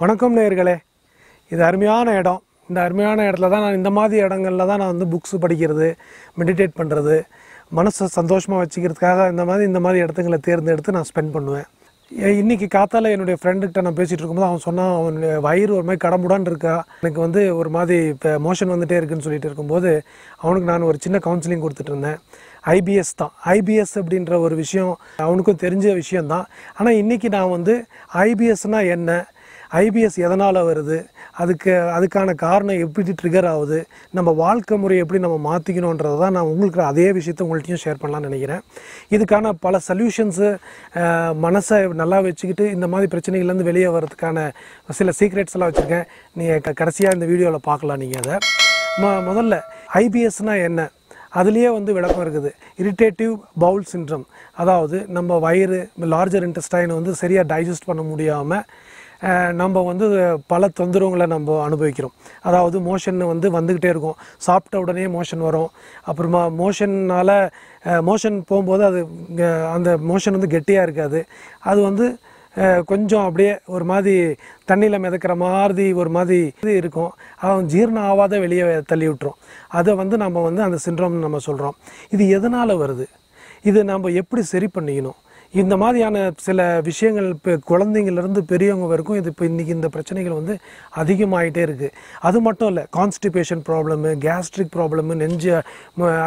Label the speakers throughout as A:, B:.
A: வணக்கம் நேர்களே இது அருமையான இடம் இந்த அருமையான இடத்துல தான் நான் இந்த மாதிரி இடங்களில் தான் நான் வந்து புக்ஸு படிக்கிறது மெடிடேட் பண்ணுறது மனசை சந்தோஷமாக வச்சுக்கிறதுக்காக இந்த மாதிரி இந்த மாதிரி இடத்துங்களை தேர்ந்தெடுத்து நான் ஸ்பெண்ட் பண்ணுவேன் இன்றைக்கி காத்தால் என்னுடைய ஃப்ரெண்டுக்கிட்ட நான் பேசிகிட்டு இருக்கும்போது அவன் சொன்னான் அவனுடைய வயிறு ஒரு மாதிரி கடம்புடான்னு இருக்கா எனக்கு வந்து ஒரு மாதிரி இப்போ மோஷன் வந்துகிட்டே இருக்குன்னு சொல்லிட்டு இருக்கும்போது அவனுக்கு நான் ஒரு சின்ன கவுன்சிலிங் கொடுத்துட்டு இருந்தேன் ஐபிஎஸ் தான் ஐபிஎஸ் அப்படின்ற ஒரு விஷயம் அவனுக்கும் தெரிஞ்ச விஷயந்தான் ஆனால் இன்றைக்கி நான் வந்து ஐபிஎஸ்னால் என்ன ஐபிஎஸ் எதனால் வருது அதுக்கு அதுக்கான காரணம் எப்படி ட்ரிகர் ஆகுது நம்ம வாழ்க்கை முறையை எப்படி நம்ம மாற்றிக்கணுன்றதை தான் நான் உங்களுக்கு அதே விஷயத்த உங்கள்கிட்டையும் ஷேர் பண்ணலான்னு நினைக்கிறேன் இதுக்கான பல சொல்யூஷன்ஸு மனசை நல்லா வச்சுக்கிட்டு இந்த மாதிரி பிரச்சனைகள்லேருந்து வெளியே வர்றதுக்கான சில சீக்ரெட்ஸ் எல்லாம் வச்சுருக்கேன் நீங்கள் கடைசியாக இந்த வீடியோவில் பார்க்கலாம் நீங்கள் அதை ம முதல்ல ஐபிஎஸ்னால் என்ன அதுலேயே வந்து விளக்கம் இருக்குது இரிட்டேட்டிவ் பவுல் சின்ட்ரம் அதாவது நம்ம வயிறு லார்ஜர் இன்டெஸ்டைனை வந்து சரியாக டைஜஸ்ட் பண்ண முடியாமல் நம்ம வந்து பல தொந்தரவுகளை நம்ம அனுபவிக்கிறோம் அதாவது மோஷன் வந்து வந்துக்கிட்டே இருக்கும் சாப்பிட்ட உடனே மோஷன் வரும் அப்புறமா மோஷன்னால் மோஷன் போகும்போது அது அந்த மோஷன் வந்து கெட்டியாக இருக்காது அது வந்து கொஞ்சம் அப்படியே ஒரு மாதிரி தண்ணியில் மிதக்கிற மாதிரி ஒரு மாதிரி இது இருக்கும் அது ஜீரணம் ஆகாத வெளியே தள்ளி விட்டுரும் அதை வந்து நம்ம வந்து அந்த சின்ரோம்னு நம்ம சொல்கிறோம் இது எதனால் வருது இது நம்ம எப்படி சரி பண்ணிக்கணும் இந்த மாதிரியான சில விஷயங்கள் இப்போ குழந்தைங்கள்லேருந்து பெரியவங்க வரைக்கும் இது இப்போ இன்றைக்கி இந்த பிரச்சனைகள் வந்து அதிகமாகிட்டே இருக்குது அது மட்டும் இல்லை கான்ஸ்டிபேஷன் ப்ராப்ளமு கேஸ்ட்ரிக் ப்ராப்ளமு நெஞ்சு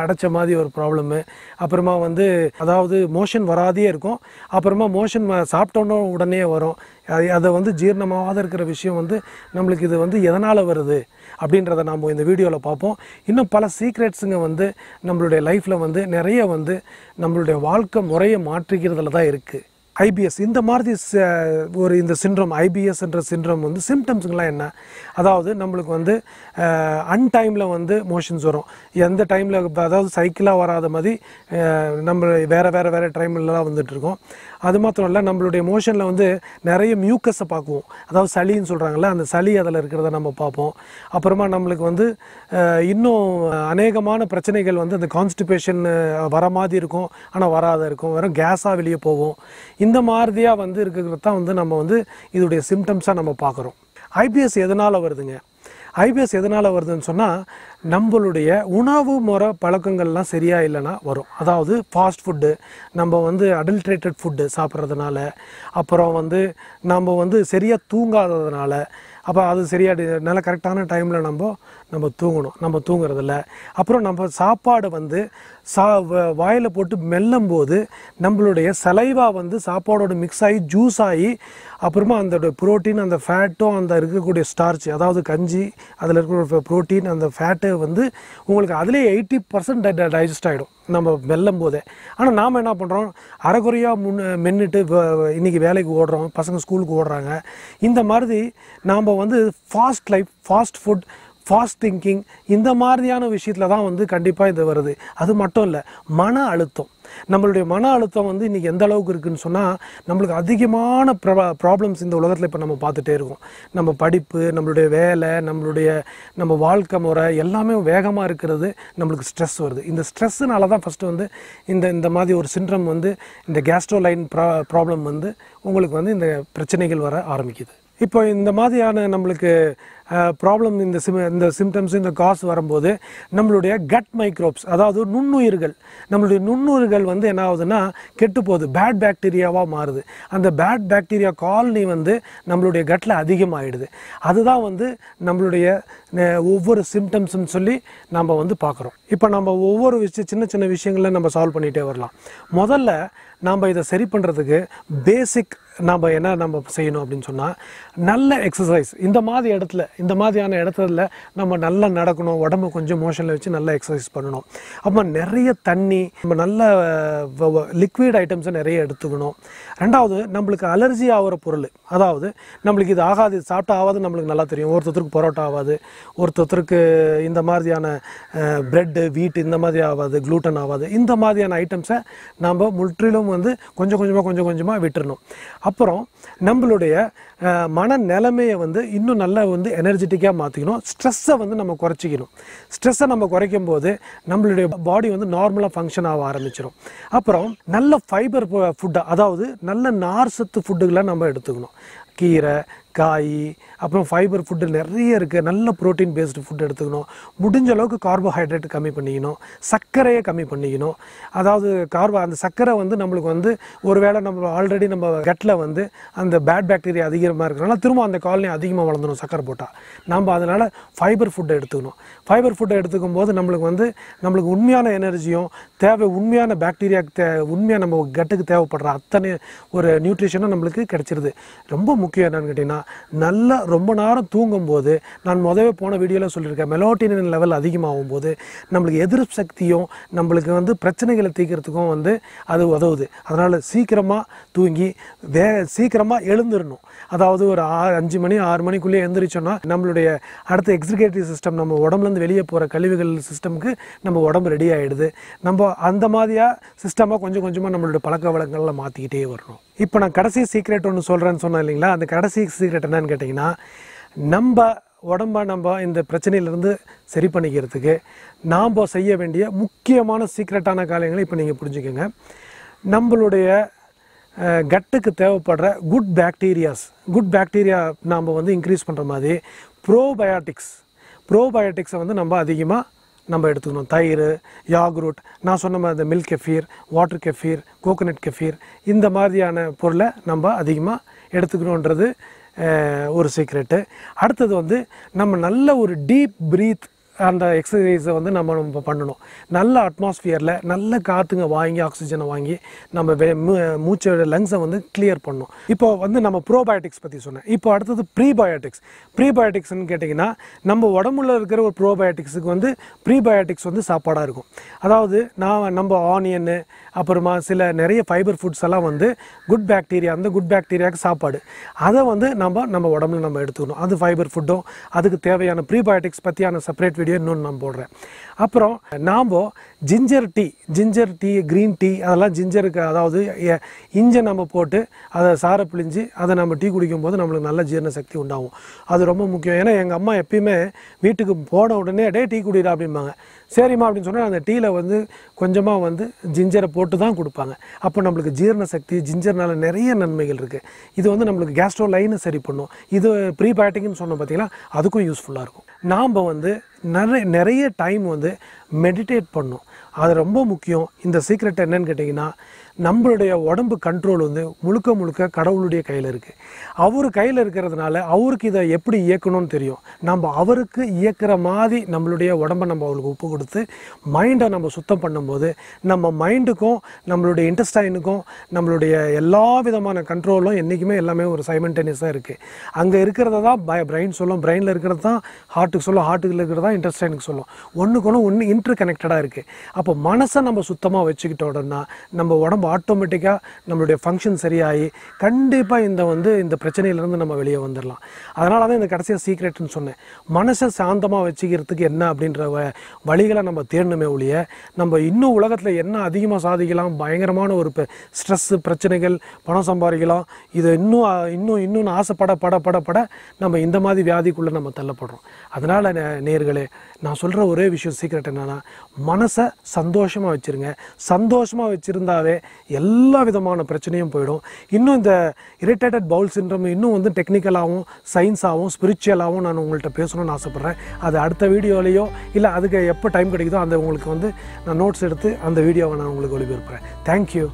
A: அடைச்ச மாதிரி ஒரு ப்ராப்ளமு அப்புறமா வந்து அதாவது மோஷன் வராதே இருக்கும் அப்புறமா மோஷன் சாப்பிட்டோன்னு உடனே வரும் அதை வந்து ஜீர்ணமாகாத இருக்கிற விஷயம் வந்து நம்மளுக்கு இது வந்து எதனால் வருது அப்படின்றத நாம் இந்த வீடியோவில் பார்ப்போம் இன்னும் பல சீக்ரெட்ஸுங்க வந்து நம்மளுடைய லைஃப்பில் வந்து நிறைய வந்து நம்மளுடைய வாழ்க்கை முறையை மாற்றிக்கிறதுல தான் இருக்குது ஐபிஎஸ் இந்த மாதிரி ஒரு இந்த சின்ரம் ஐபிஎஸ்ன்ற சின்ரம் வந்து சிம்டம்ஸுங்கெலாம் என்ன அதாவது நம்மளுக்கு வந்து அன்டைமில் வந்து மோஷன்ஸ் வரும் எந்த டைமில் அதாவது சைக்கிளாக வராத மாதிரி நம்ம வேறு வேறு வேறு டைம்லலாம் வந்துட்டுருக்கோம் அது மாத்திரம் இல்லை நம்மளுடைய மோஷனில் வந்து நிறைய மியூக்கஸை பார்க்குவோம் அதாவது சளின்னு சொல்கிறாங்கல்ல அந்த சளி அதில் இருக்கிறத நம்ம பார்ப்போம் அப்புறமா நம்மளுக்கு வந்து இன்னும் அநேகமான பிரச்சனைகள் வந்து அந்த கான்ஸ்டிபேஷன் வர மாதிரி இருக்கும் ஆனால் வராத இருக்கும் வெறும் கேஸாக வெளியே போவோம் இந்த மாதிரியாக வந்து இருக்கிறது தான் வந்து நம்ம வந்து இதோடைய சிம்டம்ஸாக நம்ம பார்க்குறோம் ஐபிஎஸ் எதனால் வருதுங்க ஐபிஎஸ் எதனால் வருதுன்னு சொன்னால் நம்மளுடைய உணவு முறை பழக்கங்கள்லாம் சரியாக இல்லைன்னா வரும் அதாவது ஃபாஸ்ட் ஃபுட்டு நம்ம வந்து அடல்ட்ரேட்டட் ஃபுட்டு சாப்பிட்றதுனால அப்புறம் வந்து நம்ம வந்து சரியாக தூங்காததுனால அப்போ அது சரியாக நல்ல கரெக்டான டைமில் நம்ம நம்ம தூங்கணும் நம்ம தூங்குறதில்ல அப்புறம் நம்ம சாப்பாடு வந்து சா வாயில் போட்டு மெல்லும் போது நம்மளுடைய சலைவாக வந்து சாப்பாடோட மிக்ஸ் ஆகி ஜூஸ் ஆகி அப்புறமா அந்த ப்ரோட்டீன் அந்த ஃபேட்டும் அந்த இருக்கக்கூடிய ஸ்டார்ச் அதாவது கஞ்சி அதில் இருக்கக்கூடிய ப்ரோட்டீன் அந்த ஃபேட்டு சத்து வந்து உங்களுக்கு அதிலே எயிட்டி பர்சன்ட் டைஜஸ்ட் ஆகிடும் நம்ம வெல்லும் போதே ஆனால் நாம் என்ன பண்ணுறோம் அறகுறையாக முன் மென்னுட்டு இன்றைக்கி வேலைக்கு ஓடுறோம் பசங்க ஸ்கூலுக்கு ஓடுறாங்க இந்த மாதிரி நாம் வந்து fast life fast food fast thinking இந்த மாதிரியான விஷயத்தில் தான் வந்து கண்டிப்பாக இது வருது அது மட்டும் இல்லை மன அழுத்தம் நம்மளுடைய மன அழுத்தம் வந்து இன்றைக்கி எந்த அளவுக்கு இருக்குதுன்னு சொன்னால் நம்மளுக்கு அதிகமான ப்ராப்ளம்ஸ் இந்த உலகத்தில் இப்போ நம்ம பார்த்துட்டே இருக்கோம் நம்ம படிப்பு நம்மளுடைய வேலை நம்மளுடைய நம்ம வாழ்க்கை முறை எல்லாமே வேகமாக இருக்கிறது நம்மளுக்கு ஸ்ட்ரெஸ் வருது இந்த ஸ்ட்ரெஸ்ஸுனால தான் ஃபஸ்ட்டு வந்து இந்த இந்த மாதிரி ஒரு சின்ரம் வந்து இந்த கேஸ்ட்ரோலைன் ப்ரா ப்ராப்ளம் வந்து உங்களுக்கு வந்து இந்த பிரச்சனைகள் வர ஆரம்பிக்குது இப்போ இந்த மாதிரியான நம்மளுக்கு ப்ராப்ளம் இந்த சிம் இந்த சிம்டம்ஸ் இந்த காசு வரும்போது நம்மளுடைய கட் மைக்ரோப்ஸ் அதாவது நுண்ணுயிர்கள் நம்மளுடைய நுண்ணுயிர்கள் வந்து என்ன ஆகுதுன்னா கெட்டு போகுது பேட் பேக்டீரியாவாக மாறுது அந்த பேட் பேக்டீரியா காலனி வந்து நம்மளுடைய கட்டில் அதிகமாகிடுது அதுதான் வந்து நம்மளுடைய ஒவ்வொரு சிம்டம்ஸ்னு சொல்லி நம்ம வந்து பார்க்குறோம் இப்போ நம்ம ஒவ்வொரு விஷயம் சின்ன சின்ன விஷயங்களை நம்ம சால்வ் பண்ணிகிட்டே வரலாம் முதல்ல நம்ம இதை சரி பண்ணுறதுக்கு பேசிக் நம்ம என்ன நம்ம செய்யணும் அப்படின்னு சொன்னால் நல்ல எக்ஸசைஸ் இந்த மாதிரி இடத்துல இந்த மாதிரியான இடத்துல நம்ம நல்லா நடக்கணும் உடம்பு கொஞ்சம் மோஷனில் வச்சு நல்லா எக்ஸசைஸ் பண்ணணும் அப்போ நிறைய தண்ணி நம்ம நல்ல லிக்விட் ஐட்டம்ஸை நிறைய எடுத்துக்கணும் ரெண்டாவது நம்மளுக்கு அலர்ஜி ஆகிற பொருள் அதாவது நம்மளுக்கு இது ஆகாது சாப்பிட்டா ஆகாது நம்மளுக்கு நல்லா தெரியும் ஒருத்தருக்கு பரோட்டா ஆகாது ஒருத்தருக்கு இந்த மாதிரியான ப்ரெட்டு வீட்டு இந்த மாதிரி ஆகாது க்ளூட்டன் ஆகாது இந்த மாதிரியான ஐட்டம்ஸை நாம் முற்றிலும் வந்து கொஞ்சம் கொஞ்சமாக கொஞ்சம் கொஞ்சமாக விட்டுறணும் அப்புறம் நம்மளுடைய மன நிலைமையை வந்து இன்னும் நல்லா வந்து எனர்ஜி எனர்ஜெட்டிக்காக மாற்றிக்கணும் ஸ்ட்ரெஸ்ஸை வந்து நம்ம குறைச்சிக்கணும் ஸ்ட்ரெஸ்ஸை நம்ம குறைக்கும் போது நம்மளுடைய பாடி வந்து நார்மலாக ஃபங்க்ஷன் ஆக ஆரம்பிச்சிடும் அப்புறம் நல்ல ஃபைபர் ஃபுட்டாக அதாவது நல்ல சத்து ஃபுட்டுகளை நம்ம எடுத்துக்கணும் கீரை காய் அப்புறம் ஃபைபர் ஃபுட்டு நிறைய இருக்குது நல்ல ப்ரோட்டீன் பேஸ்டு ஃபுட் எடுத்துக்கணும் முடிஞ்ச அளவுக்கு கார்போஹைட்ரேட் கம்மி பண்ணிக்கணும் சர்க்கரையை கம்மி பண்ணிக்கணும் அதாவது கார்போ அந்த சர்க்கரை வந்து நம்மளுக்கு வந்து ஒரு வேளை நம்ம ஆல்ரெடி நம்ம கட்டில் வந்து அந்த பேட் பேக்டீரியா அதிகமாக இருக்கிறனால திரும்ப அந்த காலனி அதிகமாக வளர்ந்துடும் சர்க்கரை போட்டால் நம்ம அதனால் ஃபைபர் ஃபுட்டை எடுத்துக்கணும் ஃபைபர் ஃபுட்டை எடுத்துக்கும் போது நம்மளுக்கு வந்து நம்மளுக்கு உண்மையான எனர்ஜியும் தேவை உண்மையான பேக்டீரியாவுக்கு தே உண்மையாக நம்ம கட்டுக்கு தேவைப்படுற அத்தனை ஒரு நியூட்ரிஷனும் நம்மளுக்கு கிடச்சிருது ரொம்ப முக்கியம் என்னென்னு கேட்டிங்கன்னா நல்லா ரொம்ப நேரம் தூங்கும்போது நான் முதவே போன வீடியோவில் சொல்லியிருக்கேன் மெலோட்டினின் லெவல் அதிகமாகும் போது நம்மளுக்கு எதிர்ப்பு சக்தியும் நம்மளுக்கு வந்து பிரச்சனைகளை தீர்க்கிறதுக்கும் வந்து அது உதவுது அதனால் சீக்கிரமாக தூங்கி வே சீக்கிரமாக எழுந்துடணும் அதாவது ஒரு ஆறு அஞ்சு மணி ஆறு மணிக்குள்ளேயே எழுந்திரிச்சோன்னா நம்மளுடைய அடுத்த எக்ஸிகேட்டிவ் சிஸ்டம் நம்ம உடம்புலேருந்து வெளியே போகிற கழிவுகள் சிஸ்டமுக்கு நம்ம உடம்பு ரெடி ஆகிடுது நம்ம அந்த மாதிரியாக சிஸ்டமாக கொஞ்சம் கொஞ்சமாக நம்மளோட பழக்க வழக்கங்களில் மாற்றிக்கிட்டே வரணும் இப்போ நான் கடைசி சீக்ரெட் ஒன்று சொல்கிறேன்னு சொன்னேன் இல்லைங்களா அந்த கடைசி சீக்ரெட் என்னன்னு கேட்டிங்கன்னா நம்ம உடம்ப நம்ம இந்த பிரச்சனையிலேருந்து சரி பண்ணிக்கிறதுக்கு நாம் செய்ய வேண்டிய முக்கியமான சீக்ரெட்டான காரியங்களை இப்போ நீங்கள் புரிஞ்சுக்கோங்க நம்மளுடைய கட்டுக்கு தேவைப்படுற குட் பேக்டீரியாஸ் குட் பேக்டீரியா நாம் வந்து இன்க்ரீஸ் பண்ணுற மாதிரி ப்ரோபயாட்டிக்ஸ் ப்ரோபயாட்டிக்ஸை வந்து நம்ம அதிகமாக நம்ம எடுத்துக்கணும் தயிர் யாகுரூட் நான் சொன்ன மாதிரி இந்த milk kefir water kefir coconut kefir இந்த மாதிரியான பொருளை நம்ம அதிகமாக எடுத்துக்கணுன்றது ஒரு சீக்ரெட்டு அடுத்தது வந்து நம்ம நல்ல ஒரு டீப் ப்ரீத் அந்த எக்ஸசைஸை வந்து நம்ம நம்ம பண்ணணும் நல்ல அட்மாஸ்ஃபியரில் நல்ல காற்றுங்க வாங்கி ஆக்சிஜனை வாங்கி நம்ம வே மூச்சோட லங்ஸை வந்து கிளியர் பண்ணணும் இப்போ வந்து நம்ம ப்ரோபயோட்டிக்ஸ் பற்றி சொன்னேன் இப்போ அடுத்தது ப்ரீபயோட்டிக்ஸ் ப்ரீபயோட்டிக்ஸ்னு கேட்டிங்கன்னா நம்ம உடம்புல இருக்கிற ஒரு ப்ரோபயோட்டிக்ஸுக்கு வந்து ப்ரீபயோட்டிக்ஸ் வந்து சாப்பாடாக இருக்கும் அதாவது நான் நம்ம ஆனியன்னு அப்புறமா சில நிறைய ஃபைபர் ஃபுட்ஸ் எல்லாம் வந்து குட் பாக்டீரியா அந்த குட் பாக்டீரியாவுக்கு சாப்பாடு அதை வந்து நம்ம நம்ம உடம்புல நம்ம எடுத்துக்கணும் அது ஃபைபர் ஃபுட்டும் அதுக்கு தேவையான ப்ரீபயோட்டிக்ஸ் பற்றியான செப்பரேட் வீடியோ இன்னொன்று நான் போடுறேன் அப்புறம் நாம் ginger tea ginger tea green tea அதெல்லாம் ஜிஞ்சருக்கு அதாவது இஞ்சை நம்ம போட்டு அதை சாரை பிழிஞ்சு அதை நம்ம டீ குடிக்கும்போது நம்மளுக்கு நல்ல ஜீரண சக்தி உண்டாகும் அது ரொம்ப முக்கியம் ஏன்னா எங்கள் அம்மா எப்பயுமே வீட்டுக்கு போன உடனே டே டீ குடிடா அப்படிம்பாங்க சரிம்மா அப்படின்னு சொன்னால் அந்த டீயில் வந்து கொஞ்சமாக வந்து ஜிஞ்சரை போட்டு போட்டு தான் கொடுப்பாங்க அப்போ நம்மளுக்கு ஜீரண சக்தி ஜிஞ்சர்னால நிறைய நன்மைகள் இருக்குது இது வந்து நம்மளுக்கு கேஸ்ட்ரோ லைனை சரி பண்ணும் இது ப்ரீபயோட்டிக்னு சொன்னோம் பார்த்தீங்கன்னா அதுக்கும் யூஸ்ஃபுல்லாக இருக்கும் நாம் வந்து நிறைய நிறைய டைம் வந்து மெடிடேட் பண்ணும் அது ரொம்ப முக்கியம் இந்த சீக்ரெட் என்னன்னு கேட்டிங்கன்னா நம்மளுடைய உடம்பு கண்ட்ரோல் வந்து முழுக்க முழுக்க கடவுளுடைய கையில் இருக்குது அவர் கையில் இருக்கிறதுனால அவருக்கு இதை எப்படி இயக்கணும்னு தெரியும் நம்ம அவருக்கு இயக்கிற மாதிரி நம்மளுடைய உடம்பை நம்ம அவருக்கு ஒப்பு கொடுத்து மைண்டை நம்ம சுத்தம் பண்ணும்போது நம்ம மைண்டுக்கும் நம்மளுடைய இன்டஸ்டைனுக்கும் நம்மளுடைய எல்லா விதமான கண்ட்ரோலும் என்றைக்குமே எல்லாமே ஒரு சைமன்டேனியஸாக இருக்குது அங்கே இருக்கிறத தான் பய பிரெயின் சொல்லும் பிரெயினில் இருக்கிறது தான் ஹார்ட்டுக்கு சொல்லும் ஹார்ட்டுக்கு இருக்கிறது தான் இன்டஸ்டைனுக்கு சொல்லும் ஒன்றுக்கு ஒன்று ஒன்று இன்டர் கனெக்டடாக இருக்குது அப்போ மனசை நம்ம சுத்தமாக வச்சுக்கிட்டோடனா நம்ம உடம்பு ஆட்டோமேட்டிக்காக நம்மளுடைய ஃபங்க்ஷன் சரியாகி கண்டிப்பாக இந்த வந்து இந்த பிரச்சனையிலேருந்து நம்ம வெளியே வந்துடலாம் அதனால தான் இந்த கடைசியாக சீக்ரெட்னு சொன்னேன் மனசை சாந்தமாக வச்சுக்கிறதுக்கு என்ன அப்படின்ற வழிகளை நம்ம தேடணுமே ஒழிய நம்ம இன்னும் உலகத்தில் என்ன அதிகமாக சாதிக்கலாம் பயங்கரமான ஒரு ஸ்ட்ரெஸ்ஸு பிரச்சனைகள் பணம் சம்பாதிக்கலாம் இதை இன்னும் இன்னும் இன்னும் ஆசைப்பட பட பட பட நம்ம இந்த மாதிரி வியாதிக்குள்ளே நம்ம தள்ளப்படுறோம் அதனால் நேர்களே நான் சொல்கிற ஒரே விஷயம் சீக்ரெட் என்னென்னா மனசை சந்தோஷமாக வச்சுருங்க சந்தோஷமாக வச்சுருந்தாவே எல்லா விதமான பிரச்சனையும் போயிடும் இன்னும் இந்த இரிட்டேட்டட் பவுல் சின்ரம் இன்னும் வந்து டெக்னிக்கலாகவும் சயின்ஸாகவும் ஸ்பிரிச்சுவலாகவும் நான் உங்கள்கிட்ட பேசணும்னு ஆசைப்பட்றேன் அது அடுத்த வீடியோலேயோ இல்லை அதுக்கு எப்போ டைம் கிடைக்குதோ அந்த உங்களுக்கு வந்து நான் நோட்ஸ் எடுத்து அந்த வீடியோவை நான் உங்களுக்கு ஒளிபரப்புகிறேன் தேங்க்யூ